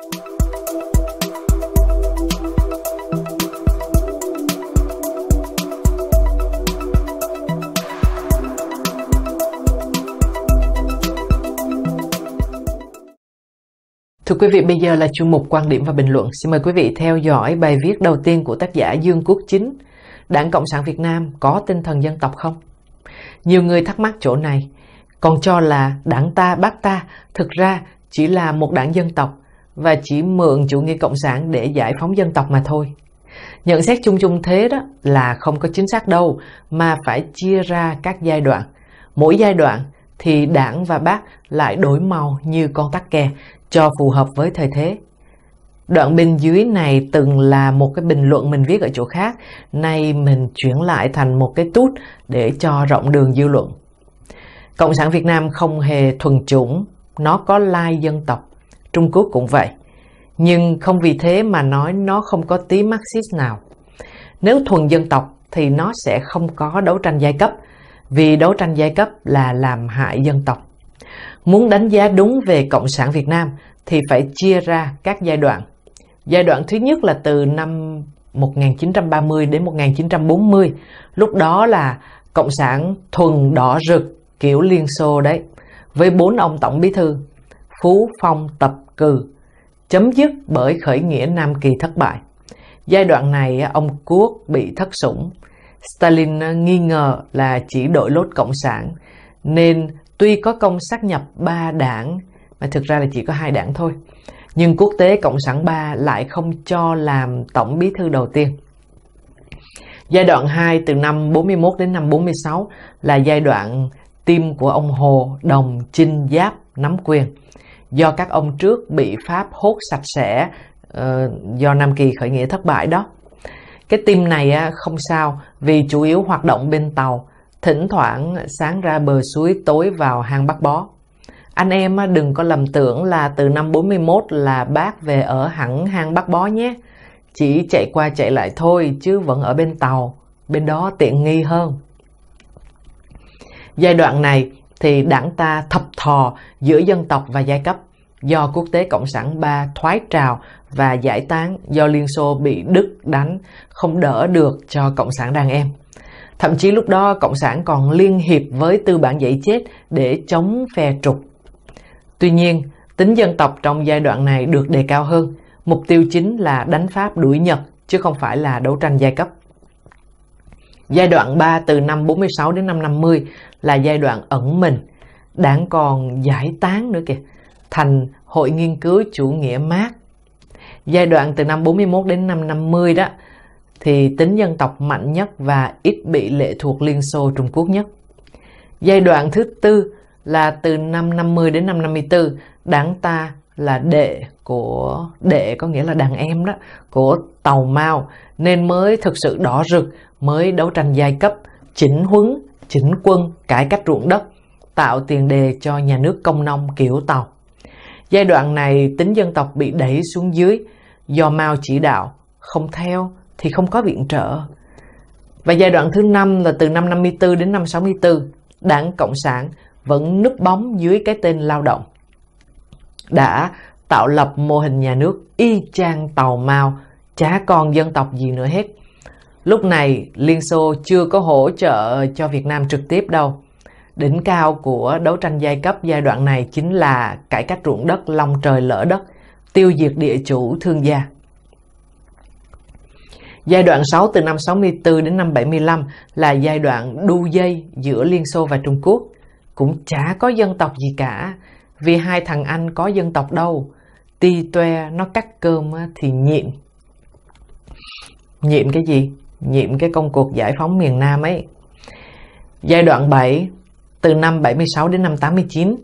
Thưa quý vị, bây giờ là chuyên mục quan điểm và bình luận. Xin mời quý vị theo dõi bài viết đầu tiên của tác giả Dương Quốc Chính. Đảng Cộng sản Việt Nam có tinh thần dân tộc không? Nhiều người thắc mắc chỗ này, còn cho là đảng ta bác ta thực ra chỉ là một đảng dân tộc và chỉ mượn chủ nghĩa cộng sản để giải phóng dân tộc mà thôi. Nhận xét chung chung thế đó là không có chính xác đâu mà phải chia ra các giai đoạn. Mỗi giai đoạn thì đảng và bác lại đổi màu như con tắc kè cho phù hợp với thời thế. Đoạn bên dưới này từng là một cái bình luận mình viết ở chỗ khác, nay mình chuyển lại thành một cái tút để cho rộng đường dư luận. Cộng sản Việt Nam không hề thuần chủng, nó có lai dân tộc. Trung Quốc cũng vậy. Nhưng không vì thế mà nói nó không có tí Marxist nào. Nếu thuần dân tộc thì nó sẽ không có đấu tranh giai cấp, vì đấu tranh giai cấp là làm hại dân tộc. Muốn đánh giá đúng về Cộng sản Việt Nam thì phải chia ra các giai đoạn. Giai đoạn thứ nhất là từ năm 1930 đến 1940, lúc đó là Cộng sản thuần đỏ rực kiểu Liên Xô đấy, với bốn ông Tổng Bí Thư, Phú Phong Tập cư, chấm dứt bởi khởi nghĩa Nam Kỳ thất bại. Giai đoạn này ông Quốc bị thất sủng. Stalin nghi ngờ là chỉ đội lốt Cộng sản, nên tuy có công xác nhập ba đảng, mà thực ra là chỉ có hai đảng thôi, nhưng quốc tế Cộng sản ba lại không cho làm tổng bí thư đầu tiên. Giai đoạn 2 từ năm 41 đến năm 46 là giai đoạn tim của ông Hồ Đồng Chinh Giáp nắm quyền do các ông trước bị Pháp hốt sạch sẽ uh, do Nam Kỳ khởi nghĩa thất bại đó. Cái tim này á, không sao vì chủ yếu hoạt động bên tàu, thỉnh thoảng sáng ra bờ suối tối vào hang bắc bó. Anh em á, đừng có lầm tưởng là từ năm 41 là bác về ở hẳn hang bắc bó nhé. Chỉ chạy qua chạy lại thôi chứ vẫn ở bên tàu, bên đó tiện nghi hơn. Giai đoạn này, thì đảng ta thập thò giữa dân tộc và giai cấp do quốc tế cộng sản ba thoái trào và giải tán do liên xô bị đức đánh không đỡ được cho cộng sản đàn em thậm chí lúc đó cộng sản còn liên hiệp với tư bản dạy chết để chống phe trục tuy nhiên tính dân tộc trong giai đoạn này được đề cao hơn mục tiêu chính là đánh pháp đuổi nhật chứ không phải là đấu tranh giai cấp Giai đoạn 3 từ năm 46 đến năm 50 là giai đoạn ẩn mình đảng còn giải tán nữa kìa thành hội nghiên cứu chủ nghĩa mát giai đoạn từ năm 41 đến năm 50 đó thì tính dân tộc mạnh nhất và ít bị lệ thuộc Liên Xô Trung Quốc nhất. Giai đoạn thứ tư là từ năm 50 đến năm 54, đảng ta là đệ của đệ có nghĩa là đàn em đó của Tàu Mao nên mới thực sự đỏ rực, mới đấu tranh giai cấp, chỉnh huấn chính quân, cải cách ruộng đất, tạo tiền đề cho nhà nước công nông kiểu Tàu. Giai đoạn này tính dân tộc bị đẩy xuống dưới do Mao chỉ đạo, không theo thì không có viện trợ. Và giai đoạn thứ năm là từ năm 54 đến năm 64, Đảng Cộng sản vẫn núp bóng dưới cái tên lao động. Đã tạo lập mô hình nhà nước y chang Tàu Mao, chả còn dân tộc gì nữa hết. Lúc này Liên Xô chưa có hỗ trợ cho Việt Nam trực tiếp đâu. Đỉnh cao của đấu tranh giai cấp giai đoạn này chính là cải cách ruộng đất long trời lỡ đất, tiêu diệt địa chủ thương gia. Giai đoạn 6 từ năm 64 đến năm 75 là giai đoạn đu dây giữa Liên Xô và Trung Quốc. Cũng chả có dân tộc gì cả, vì hai thằng Anh có dân tộc đâu. Ti toe nó cắt cơm thì nhịn. Nhịn cái gì? nhiệm cái công cuộc giải phóng miền Nam ấy. Giai đoạn 7 từ năm 76 đến năm 89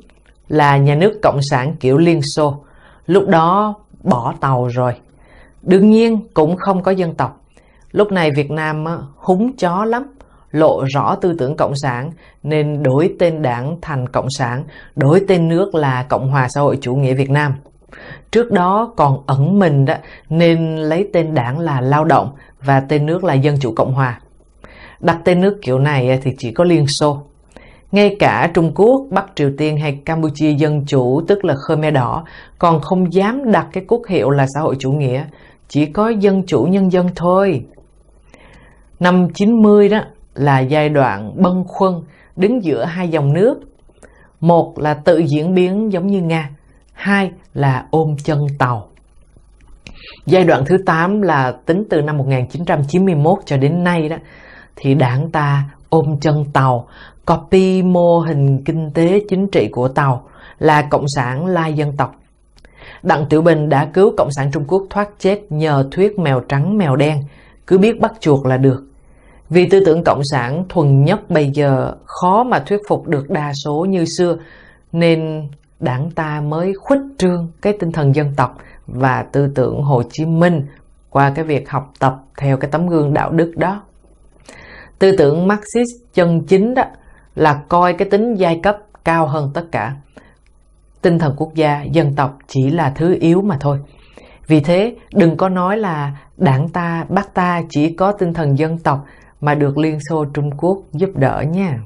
là nhà nước cộng sản kiểu Liên Xô, lúc đó bỏ tàu rồi. Đương nhiên cũng không có dân tộc. Lúc này Việt Nam húng chó lắm, lộ rõ tư tưởng cộng sản nên đổi tên đảng thành cộng sản, đổi tên nước là Cộng hòa xã hội chủ nghĩa Việt Nam. Trước đó còn ẩn mình đó nên lấy tên đảng là Lao động, và tên nước là Dân chủ Cộng hòa. Đặt tên nước kiểu này à, thì chỉ có Liên Xô. Ngay cả Trung Quốc, Bắc Triều Tiên hay Campuchia Dân chủ tức là Khmer Đỏ còn không dám đặt cái quốc hiệu là xã hội chủ nghĩa, chỉ có Dân chủ Nhân dân thôi. Năm 90 đó là giai đoạn bâng khuâng đứng giữa hai dòng nước. Một là tự diễn biến giống như Nga, hai là ôm chân tàu. Giai đoạn thứ 8 là tính từ năm 1991 cho đến nay đó thì đảng ta ôm chân tàu, copy mô hình kinh tế chính trị của tàu là cộng sản lai dân tộc. Đặng Tiểu Bình đã cứu cộng sản Trung Quốc thoát chết nhờ thuyết mèo trắng mèo đen, cứ biết bắt chuột là được. Vì tư tưởng cộng sản thuần nhất bây giờ khó mà thuyết phục được đa số như xưa, nên đảng ta mới khuếch trương cái tinh thần dân tộc và tư tưởng Hồ Chí Minh qua cái việc học tập theo cái tấm gương đạo đức đó. Tư tưởng Marxist chân chính đó là coi cái tính giai cấp cao hơn tất cả. Tinh thần quốc gia, dân tộc chỉ là thứ yếu mà thôi. Vì thế, đừng có nói là đảng ta, bác ta chỉ có tinh thần dân tộc mà được Liên Xô Trung Quốc giúp đỡ nha.